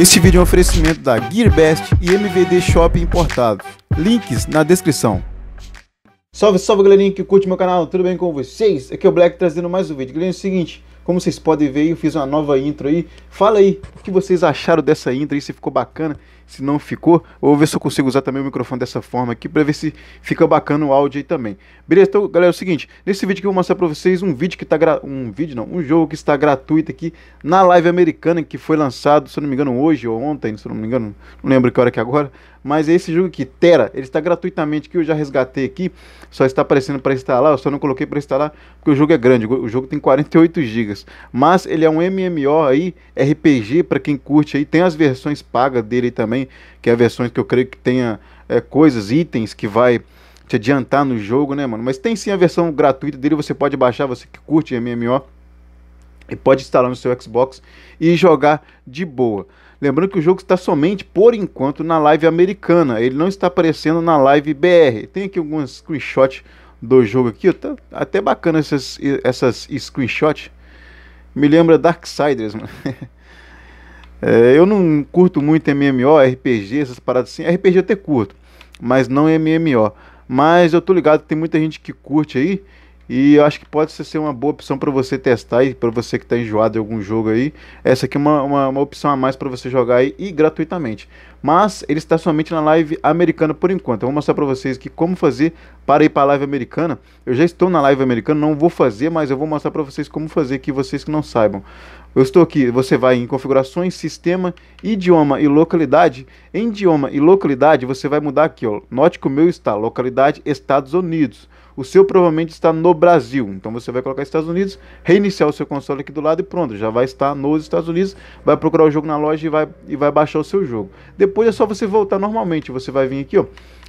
Este vídeo é um oferecimento da GearBest e MVD Shop Importados. Links na descrição. Salve, salve galerinha que curte meu canal, tudo bem com vocês? Aqui é o Black trazendo mais um vídeo. Galerinha, é o seguinte, como vocês podem ver, eu fiz uma nova intro aí. Fala aí o que vocês acharam dessa intro aí, se ficou bacana, se não ficou. Vou ver se eu consigo usar também o microfone dessa forma aqui para ver se fica bacana o áudio aí também. Beleza? Então, galera, é o seguinte, nesse vídeo que eu vou mostrar para vocês um vídeo que está um vídeo não, um jogo que está gratuito aqui na live americana que foi lançado, se eu não me engano, hoje ou ontem, se eu não me engano, não lembro que hora que é agora, mas é esse jogo aqui, tera. ele está gratuitamente que eu já resgatei aqui, só está aparecendo para instalar, eu só não coloquei para instalar porque o jogo é grande, o jogo tem 48 GB. Mas ele é um MMO aí, RPG, para quem curte aí. Tem as versões pagas dele também, que é versões que eu creio que tenha é, coisas, itens que vai te adiantar no jogo, né, mano? Mas tem sim a versão gratuita dele, você pode baixar, você que curte MMO. E pode instalar no seu Xbox e jogar de boa. Lembrando que o jogo está somente, por enquanto, na live americana. Ele não está aparecendo na live BR. Tem aqui alguns screenshots do jogo aqui. Tá até bacana essas, essas screenshots me lembra Darksiders, mano. é, eu não curto muito MMO, RPG, essas paradas assim. RPG eu até curto, mas não MMO. Mas eu tô ligado que tem muita gente que curte aí. E eu acho que pode ser uma boa opção para você testar e para você que está enjoado de algum jogo aí. Essa aqui é uma, uma, uma opção a mais para você jogar aí e gratuitamente. Mas ele está somente na live americana por enquanto. Eu vou mostrar para vocês que como fazer para ir para a live americana. Eu já estou na live americana, não vou fazer, mas eu vou mostrar para vocês como fazer, que vocês que não saibam. Eu estou aqui, você vai em configurações, sistema, idioma e localidade. Em idioma e localidade, você vai mudar aqui, ó. Note que o meu está localidade Estados Unidos. O seu provavelmente está no Brasil. Então você vai colocar Estados Unidos, reiniciar o seu console aqui do lado e pronto, já vai estar nos Estados Unidos, vai procurar o jogo na loja e vai, e vai baixar o seu jogo. Depois é só você voltar normalmente, você vai vir aqui, ó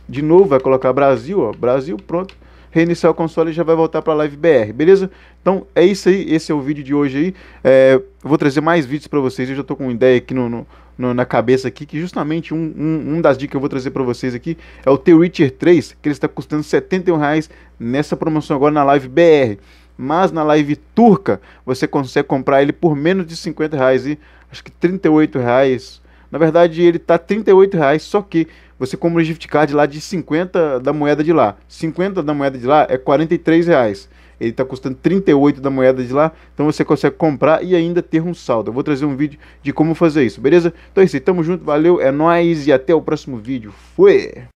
de novo, vai colocar Brasil, ó, Brasil, pronto. Reiniciar o console e já vai voltar para a Live BR, beleza? Então é isso aí, esse é o vídeo de hoje aí. É, vou trazer mais vídeos para vocês, eu já tô com uma ideia aqui no, no na cabeça aqui, que justamente um, um, um das dicas que eu vou trazer para vocês aqui é o The Witcher 3, que ele está custando R$ reais nessa promoção agora na Live BR. Mas na Live Turca, você consegue comprar ele por menos de 50 reais e acho que 38 reais. Na verdade, ele está 38 reais, só que você compra um gift card lá de 50 da moeda de lá. 50 da moeda de lá é 43 reais. Ele está custando 38 da moeda de lá, então você consegue comprar e ainda ter um saldo. Eu vou trazer um vídeo de como fazer isso, beleza? Então é isso, tamo junto, valeu, é nóis e até o próximo vídeo. Fui!